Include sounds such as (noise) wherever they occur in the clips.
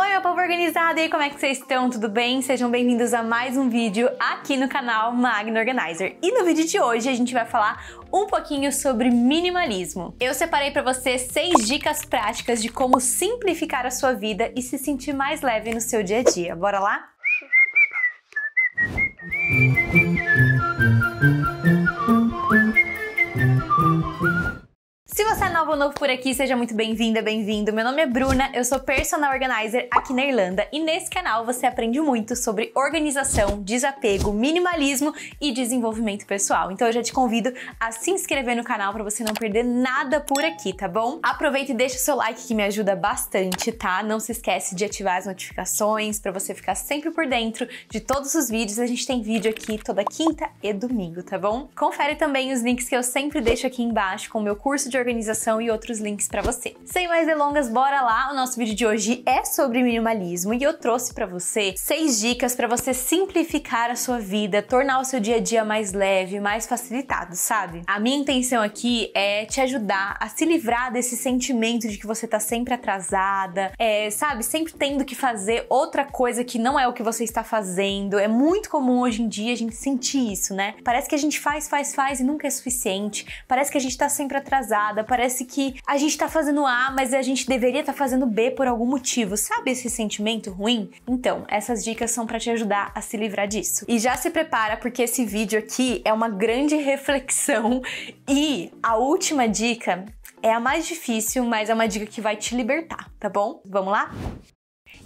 Oi, meu povo organizado! E aí, como é que vocês estão? Tudo bem? Sejam bem-vindos a mais um vídeo aqui no canal Magno Organizer. E no vídeo de hoje a gente vai falar um pouquinho sobre minimalismo. Eu separei para você seis dicas práticas de como simplificar a sua vida e se sentir mais leve no seu dia a dia. Bora lá? Música Se você é novo ou novo por aqui, seja muito bem-vinda, bem-vindo. Meu nome é Bruna, eu sou personal organizer aqui na Irlanda e nesse canal você aprende muito sobre organização, desapego, minimalismo e desenvolvimento pessoal. Então eu já te convido a se inscrever no canal para você não perder nada por aqui, tá bom? Aproveita e deixa o seu like que me ajuda bastante, tá? Não se esquece de ativar as notificações para você ficar sempre por dentro de todos os vídeos. A gente tem vídeo aqui toda quinta e domingo, tá bom? Confere também os links que eu sempre deixo aqui embaixo com o meu curso de organização e outros links para você. Sem mais delongas, bora lá! O nosso vídeo de hoje é sobre minimalismo e eu trouxe para você seis dicas para você simplificar a sua vida, tornar o seu dia a dia mais leve, mais facilitado, sabe? A minha intenção aqui é te ajudar a se livrar desse sentimento de que você tá sempre atrasada, é, sabe, sempre tendo que fazer outra coisa que não é o que você está fazendo. É muito comum hoje em dia a gente sentir isso, né? Parece que a gente faz, faz, faz e nunca é suficiente. Parece que a gente tá sempre atrasada errada, parece que a gente tá fazendo A, mas a gente deveria estar tá fazendo B por algum motivo. Sabe esse sentimento ruim? Então, essas dicas são para te ajudar a se livrar disso. E já se prepara porque esse vídeo aqui é uma grande reflexão e a última dica é a mais difícil, mas é uma dica que vai te libertar, tá bom? Vamos lá?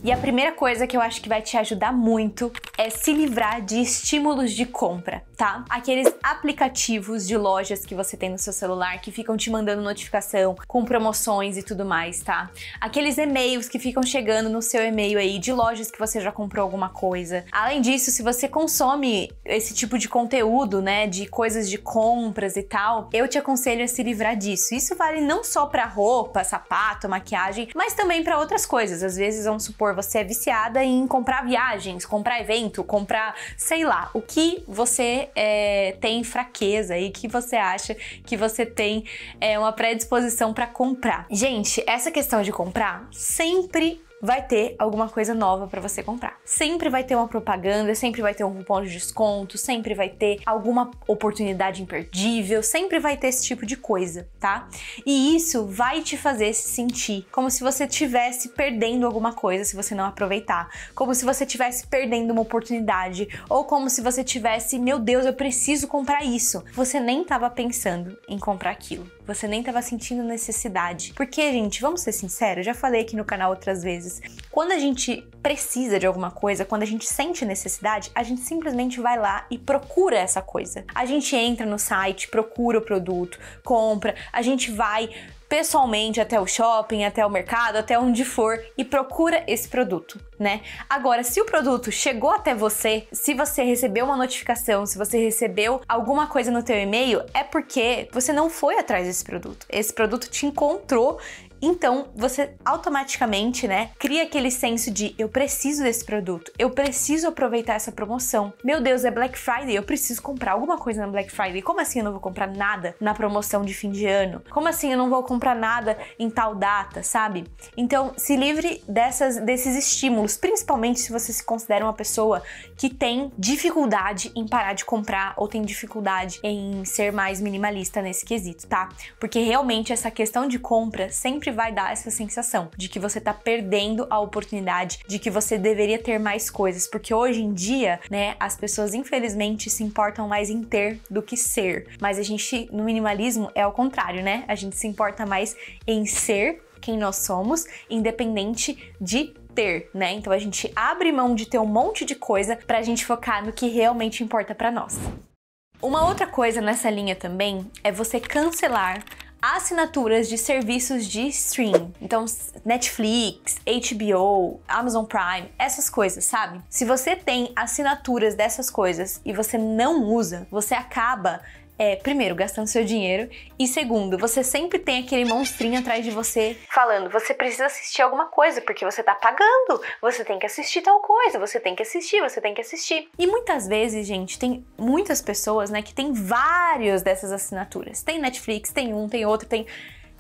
E a primeira coisa que eu acho que vai te ajudar muito é se livrar de estímulos de compra, tá? Aqueles aplicativos de lojas que você tem no seu celular que ficam te mandando notificação com promoções e tudo mais, tá? Aqueles e-mails que ficam chegando no seu e-mail aí de lojas que você já comprou alguma coisa. Além disso, se você consome esse tipo de conteúdo, né, de coisas de compras e tal, eu te aconselho a se livrar disso. Isso vale não só para roupa, sapato, maquiagem, mas também para outras coisas. Às vezes, vamos supor você é viciada em comprar viagens, comprar evento, comprar, sei lá, o que você é, tem fraqueza e que você acha que você tem é, uma predisposição para comprar. Gente, essa questão de comprar sempre vai ter alguma coisa nova para você comprar. Sempre vai ter uma propaganda, sempre vai ter um cupom de desconto, sempre vai ter alguma oportunidade imperdível, sempre vai ter esse tipo de coisa, tá? E isso vai te fazer se sentir como se você estivesse perdendo alguma coisa se você não aproveitar, como se você estivesse perdendo uma oportunidade, ou como se você tivesse, meu Deus, eu preciso comprar isso. Você nem estava pensando em comprar aquilo, você nem estava sentindo necessidade. Porque, gente, vamos ser sinceros, já falei aqui no canal outras vezes, quando a gente precisa de alguma coisa, quando a gente sente necessidade, a gente simplesmente vai lá e procura essa coisa. A gente entra no site, procura o produto, compra, a gente vai pessoalmente até o shopping, até o mercado, até onde for e procura esse produto, né? Agora, se o produto chegou até você, se você recebeu uma notificação, se você recebeu alguma coisa no teu e-mail, é porque você não foi atrás desse produto. Esse produto te encontrou então, você automaticamente, né, cria aquele senso de eu preciso desse produto, eu preciso aproveitar essa promoção. Meu Deus, é Black Friday, eu preciso comprar alguma coisa na Black Friday. Como assim eu não vou comprar nada na promoção de fim de ano? Como assim eu não vou comprar nada em tal data, sabe? Então, se livre dessas desses estímulos, principalmente se você se considera uma pessoa que tem dificuldade em parar de comprar ou tem dificuldade em ser mais minimalista nesse quesito, tá? Porque realmente essa questão de compra sempre vai dar essa sensação de que você tá perdendo a oportunidade, de que você deveria ter mais coisas, porque hoje em dia, né, as pessoas infelizmente se importam mais em ter do que ser. Mas a gente no minimalismo é ao contrário, né? A gente se importa mais em ser quem nós somos, independente de ter, né? Então a gente abre mão de ter um monte de coisa pra gente focar no que realmente importa para nós. Uma outra coisa nessa linha também é você cancelar assinaturas de serviços de stream. Então, Netflix, HBO, Amazon Prime, essas coisas, sabe? Se você tem assinaturas dessas coisas e você não usa, você acaba é, primeiro, gastando seu dinheiro, e segundo, você sempre tem aquele monstrinho atrás de você falando: você precisa assistir alguma coisa, porque você tá pagando, você tem que assistir tal coisa, você tem que assistir, você tem que assistir. E muitas vezes, gente, tem muitas pessoas, né, que tem vários dessas assinaturas. Tem Netflix, tem um, tem outro, tem.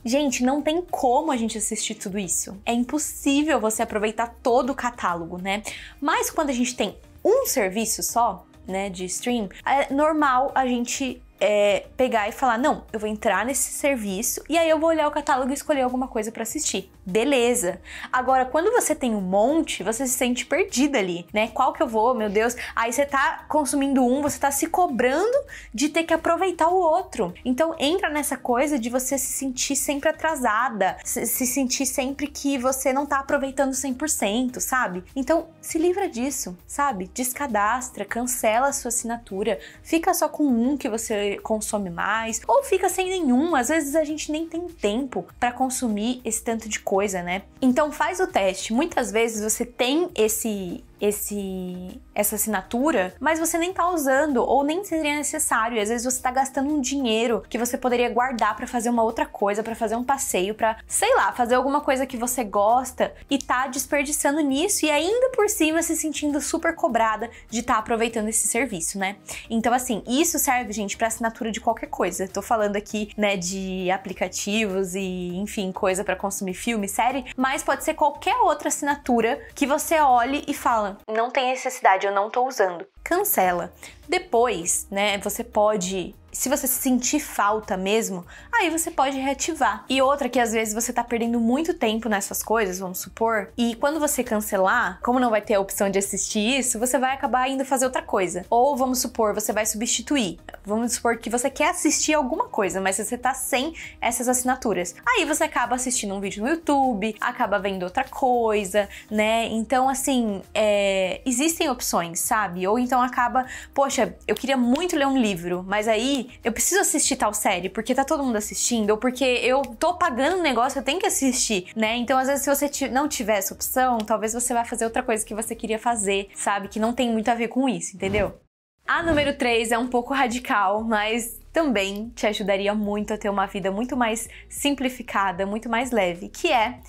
Gente, não tem como a gente assistir tudo isso. É impossível você aproveitar todo o catálogo, né? Mas quando a gente tem um serviço só, né, de stream, é normal a gente é, pegar e falar: não, eu vou entrar nesse serviço e aí eu vou olhar o catálogo e escolher alguma coisa para assistir beleza. Agora, quando você tem um monte, você se sente perdida ali, né? Qual que eu vou, meu Deus? Aí você tá consumindo um, você tá se cobrando de ter que aproveitar o outro. Então entra nessa coisa de você se sentir sempre atrasada, se sentir sempre que você não tá aproveitando 100%, sabe? Então se livra disso, sabe? Descadastra, cancela a sua assinatura, fica só com um que você consome mais, ou fica sem nenhum. Às vezes a gente nem tem tempo para consumir esse tanto de coisa coisa, né? Então faz o teste. Muitas vezes você tem esse esse essa assinatura, mas você nem tá usando ou nem seria necessário. Às vezes você tá gastando um dinheiro que você poderia guardar para fazer uma outra coisa, para fazer um passeio, para, sei lá, fazer alguma coisa que você gosta e tá desperdiçando nisso e ainda por cima se sentindo super cobrada de estar tá aproveitando esse serviço, né? Então assim, isso serve, gente, para assinatura de qualquer coisa. Tô falando aqui, né, de aplicativos e, enfim, coisa para consumir filme, série, mas pode ser qualquer outra assinatura que você olhe e fala não tem necessidade, eu não tô usando. Cancela. Depois, né, você pode se você sentir falta mesmo, aí você pode reativar. E outra que às vezes você tá perdendo muito tempo nessas coisas, vamos supor, e quando você cancelar, como não vai ter a opção de assistir isso, você vai acabar indo fazer outra coisa. Ou vamos supor, você vai substituir. Vamos supor que você quer assistir alguma coisa, mas você tá sem essas assinaturas. Aí você acaba assistindo um vídeo no YouTube, acaba vendo outra coisa, né? Então, assim, é... existem opções, sabe? Ou então acaba, poxa, eu queria muito ler um livro, mas aí eu preciso assistir tal série porque tá todo mundo assistindo, ou porque eu tô pagando um negócio, eu tenho que assistir, né? Então, às vezes, se você não tiver essa opção, talvez você vá fazer outra coisa que você queria fazer, sabe? Que não tem muito a ver com isso, entendeu? A número 3 é um pouco radical, mas também te ajudaria muito a ter uma vida muito mais simplificada, muito mais leve, que é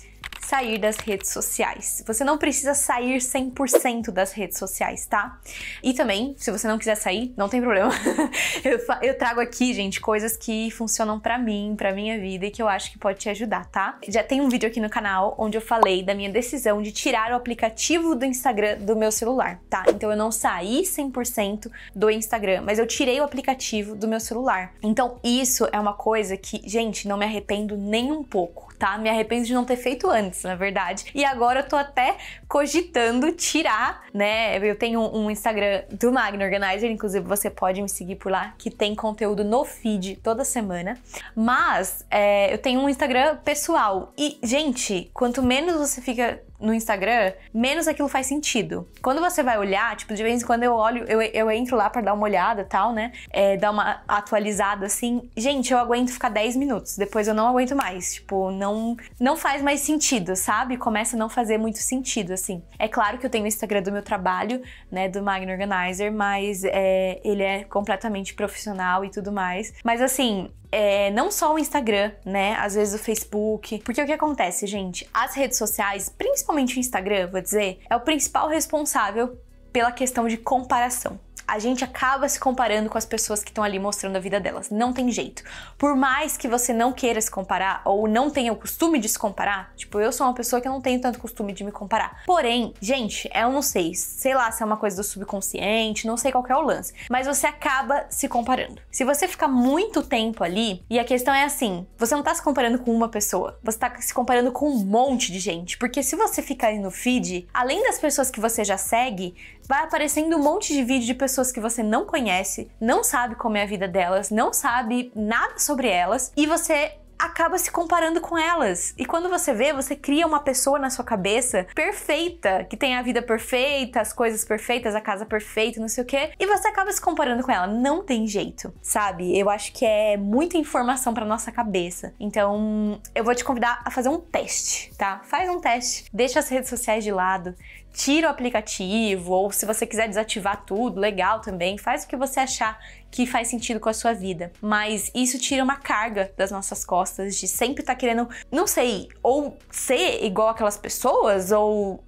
sair das redes sociais. Você não precisa sair 100% das redes sociais, tá? E também, se você não quiser sair, não tem problema. (laughs) eu, eu trago aqui, gente, coisas que funcionam para mim, para minha vida e que eu acho que pode te ajudar, tá? Já tem um vídeo aqui no canal onde eu falei da minha decisão de tirar o aplicativo do Instagram do meu celular, tá? Então eu não saí 100% do Instagram, mas eu tirei o aplicativo do meu celular. Então isso é uma coisa que, gente, não me arrependo nem um pouco, tá? Me arrependo de não ter feito antes, na é verdade. E agora eu tô até cogitando tirar, né? Eu tenho um Instagram do Magno Organizer, inclusive você pode me seguir por lá, que tem conteúdo no feed toda semana. Mas é, eu tenho um Instagram pessoal. E, gente, quanto menos você fica no Instagram, menos aquilo faz sentido. Quando você vai olhar, tipo, de vez em quando eu olho, eu, eu entro lá para dar uma olhada tal, né? É, dar uma atualizada assim. Gente, eu aguento ficar 10 minutos, depois eu não aguento mais. Tipo, não, não faz mais sentido, sabe? Começa a não fazer muito sentido, assim. É claro que eu tenho o Instagram do meu trabalho, né, do Magno Organizer, mas é, ele é completamente profissional e tudo mais. Mas assim, é, não só o Instagram, né? Às vezes o Facebook. Porque o que acontece, gente? As redes sociais, principalmente o Instagram, vou dizer, é o principal responsável pela questão de comparação a gente acaba se comparando com as pessoas que estão ali mostrando a vida delas. Não tem jeito. Por mais que você não queira se comparar ou não tenha o costume de se comparar, tipo, eu sou uma pessoa que não tenho tanto costume de me comparar. Porém, gente, eu é não sei, sei lá se é uma coisa do subconsciente, não sei qual é o lance, mas você acaba se comparando. Se você ficar muito tempo ali, e a questão é assim, você não tá se comparando com uma pessoa, você tá se comparando com um monte de gente, porque se você ficar ali no feed, além das pessoas que você já segue, vai aparecendo um monte de vídeo de pessoas pessoas que você não conhece, não sabe como é a vida delas, não sabe nada sobre elas e você acaba se comparando com elas. E quando você vê, você cria uma pessoa na sua cabeça perfeita, que tem a vida perfeita, as coisas perfeitas, a casa perfeita, não sei o quê, e você acaba se comparando com ela. Não tem jeito, sabe? Eu acho que é muita informação para nossa cabeça. Então, eu vou te convidar a fazer um teste, tá? Faz um teste, deixa as redes sociais de lado, tira o aplicativo, ou se você quiser desativar tudo, legal também, faz o que você achar que faz sentido com a sua vida. Mas isso tira uma carga das nossas costas de sempre estar tá querendo, não sei, ou ser igual aquelas pessoas, ou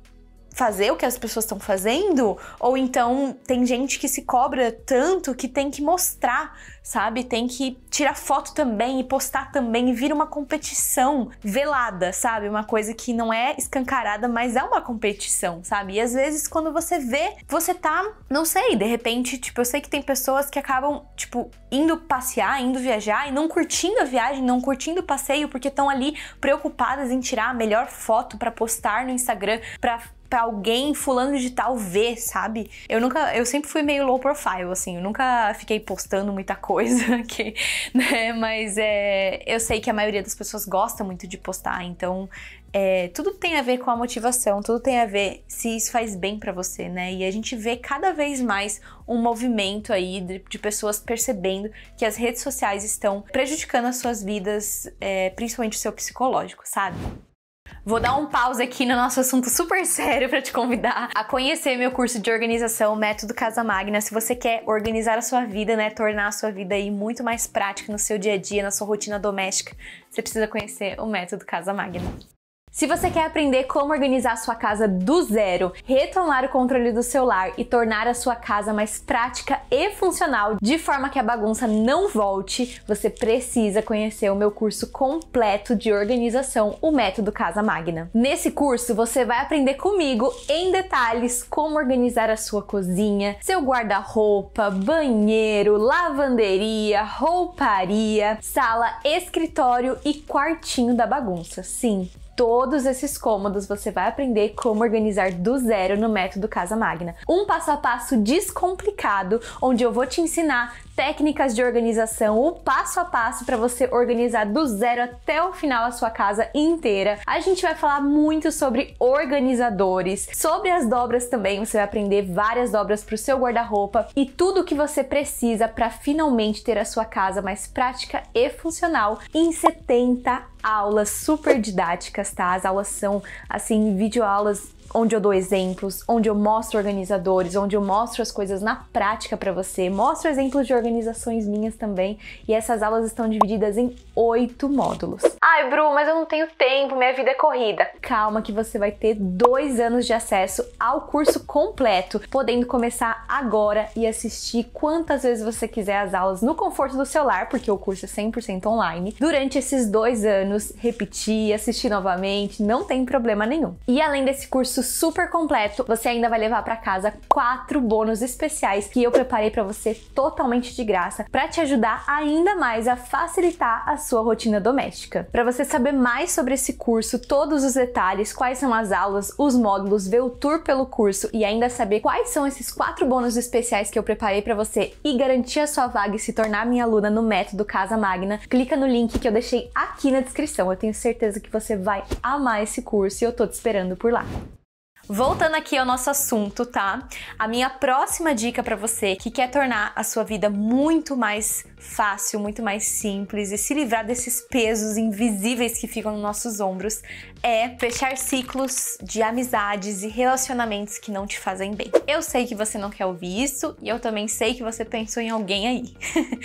fazer o que as pessoas estão fazendo, ou então tem gente que se cobra tanto que tem que mostrar, sabe? Tem que tirar foto também e postar também e vira uma competição velada, sabe? Uma coisa que não é escancarada, mas é uma competição, sabe? E às vezes quando você vê, você tá, não sei, de repente, tipo, eu sei que tem pessoas que acabam, tipo, indo passear, indo viajar e não curtindo a viagem, não curtindo o passeio porque estão ali preocupadas em tirar a melhor foto para postar no Instagram, para para alguém fulano de tal ver, sabe? Eu nunca, eu sempre fui meio low profile, assim, eu nunca fiquei postando muita coisa, (laughs) aqui, né? Mas é, eu sei que a maioria das pessoas gosta muito de postar, então é, tudo tem a ver com a motivação, tudo tem a ver se isso faz bem para você, né? E a gente vê cada vez mais um movimento aí de, de pessoas percebendo que as redes sociais estão prejudicando as suas vidas, é, principalmente o seu psicológico, sabe? Vou dar um pause aqui no nosso assunto super sério para te convidar a conhecer meu curso de organização Método Casa Magna. Se você quer organizar a sua vida, né, tornar a sua vida aí muito mais prática no seu dia a dia, na sua rotina doméstica, você precisa conhecer o Método Casa Magna. Se você quer aprender como organizar sua casa do zero, retomar o controle do seu lar e tornar a sua casa mais prática e funcional, de forma que a bagunça não volte, você precisa conhecer o meu curso completo de organização, o Método Casa Magna. Nesse curso, você vai aprender comigo em detalhes como organizar a sua cozinha, seu guarda-roupa, banheiro, lavanderia, rouparia, sala, escritório e quartinho da bagunça. Sim, todos esses cômodos você vai aprender como organizar do zero no método Casa Magna. Um passo a passo descomplicado, onde eu vou te ensinar técnicas de organização, o passo a passo para você organizar do zero até o final a sua casa inteira. A gente vai falar muito sobre organizadores, sobre as dobras também. Você vai aprender várias dobras para o seu guarda-roupa e tudo o que você precisa para finalmente ter a sua casa mais prática e funcional em 70 aulas super didáticas, tá? As aulas são assim, videoaulas onde eu dou exemplos, onde eu mostro organizadores, onde eu mostro as coisas na prática para você, mostro exemplos de organizações minhas também. E essas aulas estão divididas em oito módulos. Ai, Bru, mas eu não tenho tempo, minha vida é corrida. Calma que você vai ter dois anos de acesso ao curso completo, podendo começar agora e assistir quantas vezes você quiser as aulas no conforto do celular, porque o curso é 100% online. Durante esses dois anos, repetir, assistir novamente, não tem problema nenhum. E além desse curso super completo, você ainda vai levar para casa quatro bônus especiais que eu preparei para você totalmente de graça, para te ajudar ainda mais a facilitar a sua sua rotina doméstica. Para você saber mais sobre esse curso, todos os detalhes, quais são as aulas, os módulos, ver o tour pelo curso e ainda saber quais são esses quatro bônus especiais que eu preparei para você e garantir a sua vaga e se tornar minha aluna no método Casa Magna, clica no link que eu deixei aqui na descrição. Eu tenho certeza que você vai amar esse curso e eu tô te esperando por lá. Voltando aqui ao nosso assunto, tá? A minha próxima dica para você que quer tornar a sua vida muito mais fácil, muito mais simples e se livrar desses pesos invisíveis que ficam nos nossos ombros é fechar ciclos de amizades e relacionamentos que não te fazem bem. Eu sei que você não quer ouvir isso e eu também sei que você pensou em alguém aí. (laughs)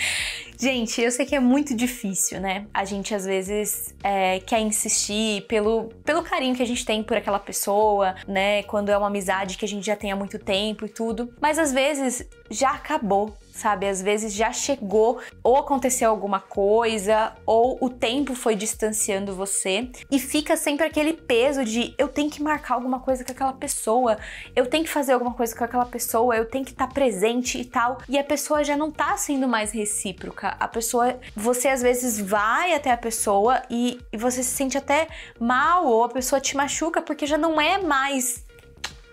gente, eu sei que é muito difícil, né? A gente às vezes é, quer insistir pelo, pelo carinho que a gente tem por aquela pessoa, né? Né, quando é uma amizade que a gente já tem há muito tempo e tudo. Mas às vezes já acabou sabe? Às vezes já chegou, ou aconteceu alguma coisa, ou o tempo foi distanciando você, e fica sempre aquele peso de eu tenho que marcar alguma coisa com aquela pessoa, eu tenho que fazer alguma coisa com aquela pessoa, eu tenho que estar tá presente e tal, e a pessoa já não tá sendo mais recíproca. A pessoa, você às vezes vai até a pessoa e, e você se sente até mal, ou a pessoa te machuca porque já não é mais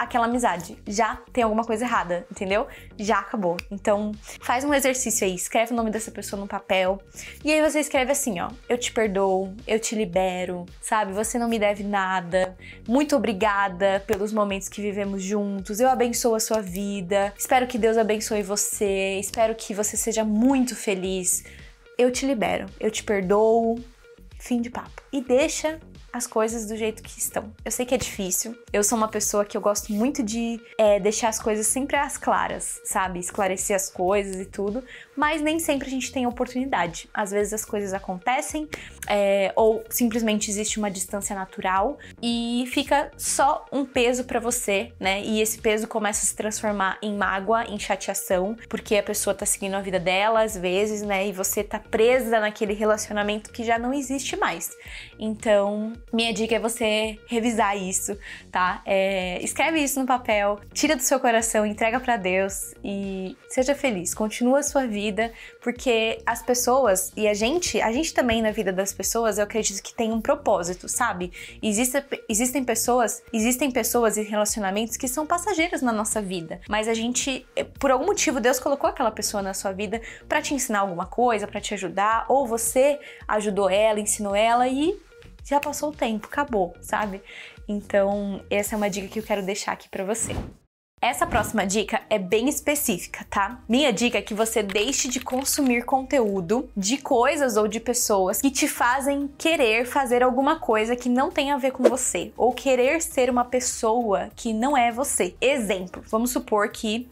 aquela amizade. Já tem alguma coisa errada, entendeu? Já acabou. Então, faz um exercício aí, escreve o nome dessa pessoa no papel. E aí você escreve assim, ó: Eu te perdoo, eu te libero, sabe? Você não me deve nada. Muito obrigada pelos momentos que vivemos juntos. Eu abençoo a sua vida. Espero que Deus abençoe você. Espero que você seja muito feliz. Eu te libero, eu te perdoo. Fim de papo. E deixa as coisas do jeito que estão. Eu sei que é difícil, eu sou uma pessoa que eu gosto muito de é, deixar as coisas sempre às claras, sabe? Esclarecer as coisas e tudo, mas nem sempre a gente tem oportunidade. Às vezes as coisas acontecem, é, ou simplesmente existe uma distância natural e fica só um peso para você, né? E esse peso começa a se transformar em mágoa, em chateação, porque a pessoa tá seguindo a vida dela às vezes, né? E você tá presa naquele relacionamento que já não existe mais. Então, minha dica é você revisar isso, tá? É, escreve isso no papel, tira do seu coração, entrega para Deus e seja feliz. Continua a sua vida, porque as pessoas e a gente, a gente também na vida das das pessoas, eu acredito que tem um propósito, sabe? Existe, existem pessoas, existem pessoas e relacionamentos que são passageiros na nossa vida, mas a gente, eh, por algum motivo, Deus colocou aquela pessoa na sua vida para te ensinar alguma coisa, para te ajudar, ou você ajudou ela, ensinou ela e já passou o tempo, acabou, sabe? Então, essa é uma dica que eu quero deixar aqui para você. Essa próxima dica é bem específica, tá? Minha dica é que você deixe de consumir conteúdo de coisas ou de pessoas que te fazem querer fazer alguma coisa que não tem a ver com você ou querer ser uma pessoa que não é você. Exemplo, vamos supor que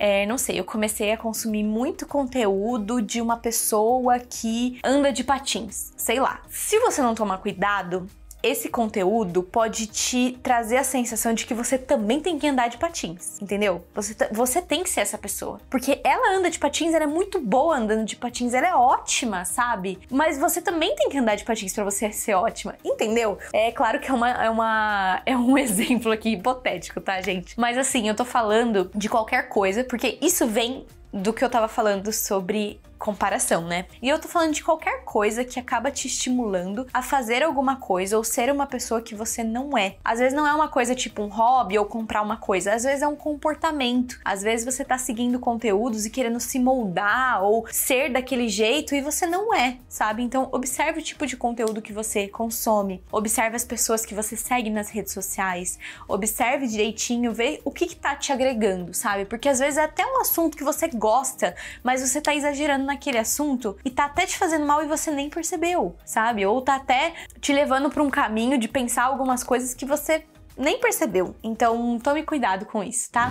é, não sei, eu comecei a consumir muito conteúdo de uma pessoa que anda de patins, sei lá. Se você não tomar cuidado, esse conteúdo pode te trazer a sensação de que você também tem que andar de patins, entendeu? Você, você tem que ser essa pessoa. Porque ela anda de patins, ela é muito boa andando de patins, ela é ótima, sabe? Mas você também tem que andar de patins para você ser ótima, entendeu? É claro que é, uma, é, uma, é um (laughs) exemplo aqui hipotético, tá, gente? Mas assim, eu tô falando de qualquer coisa, porque isso vem do que eu tava falando sobre comparação, né? E eu tô falando de qualquer coisa que acaba te estimulando a fazer alguma coisa ou ser uma pessoa que você não é. Às vezes não é uma coisa tipo um hobby ou comprar uma coisa, às vezes é um comportamento. Às vezes você tá seguindo conteúdos e querendo se moldar ou ser daquele jeito e você não é, sabe? Então observe o tipo de conteúdo que você consome, observe as pessoas que você segue nas redes sociais, observe direitinho, vê o que que tá te agregando, sabe? Porque às vezes é até um assunto que você gosta, mas você tá exagerando naquele assunto e tá até te fazendo mal e você nem percebeu, sabe? Ou tá até te levando para um caminho de pensar algumas coisas que você nem percebeu. Então, tome cuidado com isso, tá?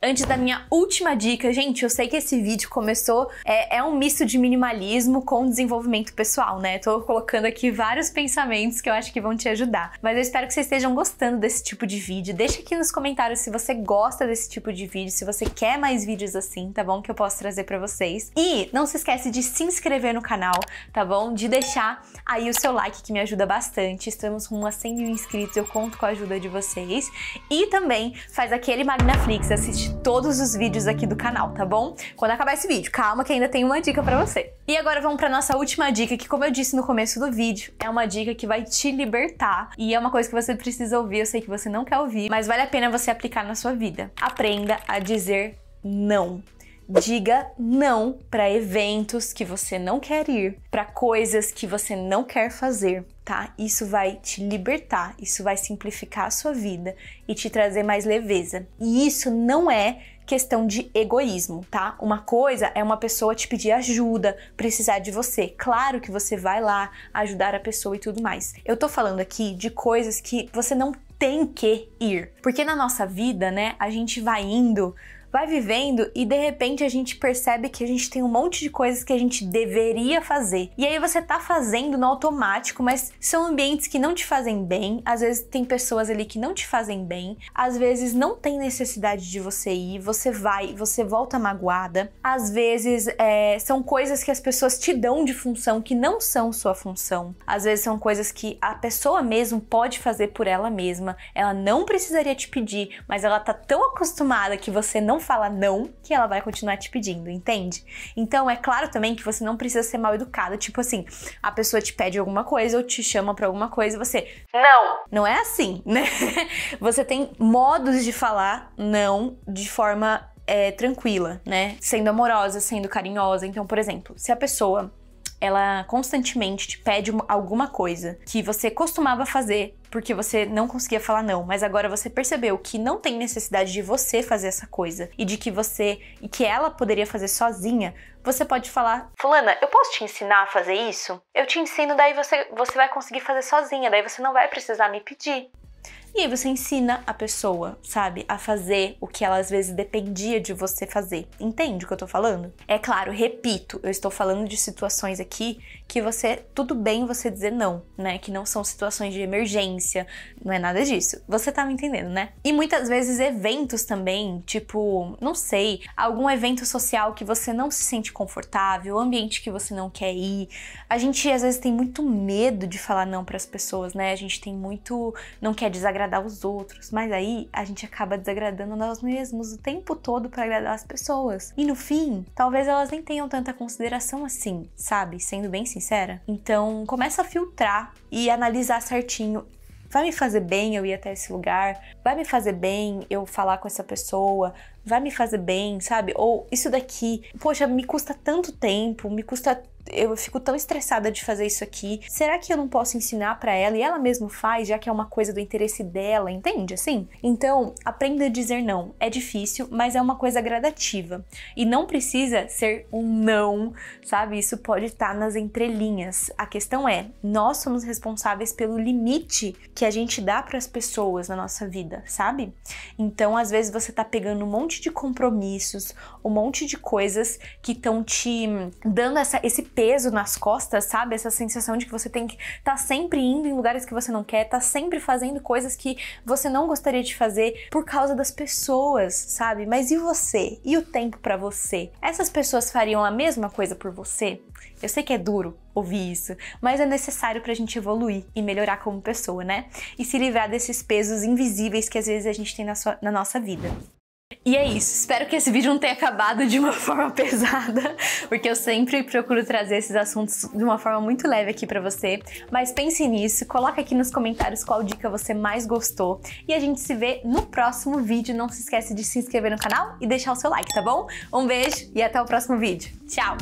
Antes da minha última dica, gente, eu sei que esse vídeo começou, é, é, um misto de minimalismo com desenvolvimento pessoal, né? Tô colocando aqui vários pensamentos que eu acho que vão te ajudar. Mas eu espero que vocês estejam gostando desse tipo de vídeo. Deixa aqui nos comentários se você gosta desse tipo de vídeo, se você quer mais vídeos assim, tá bom? Que eu posso trazer pra vocês. E não se esquece de se inscrever no canal, tá bom? De deixar aí o seu like, que me ajuda bastante. Estamos rumo a 100 mil inscritos, eu conto com a ajuda de vocês. E também faz aquele Magnaflix, assistir todos os vídeos aqui do canal, tá bom? Quando acabar esse vídeo, calma que ainda tem uma dica para você. E agora vamos para nossa última dica, que como eu disse no começo do vídeo, é uma dica que vai te libertar e é uma coisa que você precisa ouvir, eu sei que você não quer ouvir, mas vale a pena você aplicar na sua vida. Aprenda a dizer não diga não para eventos que você não quer ir, para coisas que você não quer fazer tá? Isso vai te libertar, isso vai simplificar a sua vida e te trazer mais leveza. E isso não é questão de egoísmo, tá? Uma coisa é uma pessoa te pedir ajuda, precisar de você. Claro que você vai lá ajudar a pessoa e tudo mais. Eu tô falando aqui de coisas que você não tem que ir. Porque na nossa vida, né, a gente vai indo vai vivendo e de repente a gente percebe que a gente tem um monte de coisas que a gente deveria fazer. E aí você tá fazendo no automático, mas são ambientes que não te fazem bem, às vezes tem pessoas ali que não te fazem bem, às vezes não tem necessidade de você ir, você vai, você volta magoada, às vezes é, são coisas que as pessoas te dão de função que não são sua função, às vezes são coisas que a pessoa mesmo pode fazer por ela mesma, ela não precisaria te pedir, mas ela tá tão acostumada que você não não fala não, que ela vai continuar te pedindo, entende? Então é claro também que você não precisa ser mal educada, tipo assim, a pessoa te pede alguma coisa ou te chama para alguma coisa e você não. Não é assim, (laughs) né? Você tem modos de falar não de forma é, tranquila, né? Sendo amorosa, sendo carinhosa. Então, por exemplo, se a pessoa ela constantemente te pede alguma coisa que você costumava fazer porque você não conseguia falar não, mas agora você percebeu que não tem necessidade de você fazer essa coisa e de que você e que ela poderia fazer sozinha, você pode falar: "Fulana, eu posso te ensinar a fazer isso? Eu te ensino, daí você você vai conseguir fazer sozinha, daí você não vai precisar me pedir". E aí você ensina a pessoa, sabe, a fazer o que ela às vezes dependia de você fazer. Entende o que eu tô falando? É claro, repito, eu estou falando de situações aqui que você tudo bem você dizer não, né? Que não são situações de emergência, não é nada disso. Você tá me entendendo, né? E muitas vezes eventos também, tipo, não sei, algum evento social que você não se sente confortável, ambiente que você não quer ir. A gente às vezes tem muito medo de falar não para as pessoas, né? A gente tem muito não quer desagradar os outros, mas aí a gente acaba desagradando nós mesmos o tempo todo para agradar as pessoas. E no fim, talvez elas nem tenham tanta consideração assim, sabe? Sendo bem sincero, sincera? Então, começa a filtrar e analisar certinho vai me fazer bem eu ir até esse lugar, vai me fazer bem eu falar com essa pessoa, vai me fazer bem, sabe? Ou isso daqui, poxa, me custa tanto tempo, me custa eu fico tão estressada de fazer isso aqui. Será que eu não posso ensinar para ela e ela mesma faz, já que é uma coisa do interesse dela, entende? Assim? Então, aprenda a dizer não. É difícil, mas é uma coisa gradativa. E não precisa ser um não, sabe? Isso pode estar tá nas entrelinhas. A questão é, nós somos responsáveis pelo limite que a gente dá para as pessoas na nossa vida, sabe? Então, às vezes você tá pegando um monte de compromissos, um monte de coisas que estão te dando essa, esse peso nas costas, sabe? Essa sensação de que você tem que estar tá sempre indo em lugares que você não quer, tá sempre fazendo coisas que você não gostaria de fazer por causa das pessoas, sabe? Mas e você? E o tempo para você? Essas pessoas fariam a mesma coisa por você? Eu sei que é duro, ouvir isso, mas é necessário para a gente evoluir e melhorar como pessoa, né? E se livrar desses pesos invisíveis que às vezes a gente tem na, sua, na nossa vida. E é isso, espero que esse vídeo não tenha acabado de uma (laughs) forma pesada, porque eu sempre procuro trazer esses assuntos de uma forma muito leve aqui pra você, mas pense nisso, coloca aqui nos comentários qual dica você mais gostou, e a gente se vê no próximo vídeo, não se esquece de se inscrever no canal e deixar o seu like, tá bom? Um beijo e até o próximo vídeo, tchau!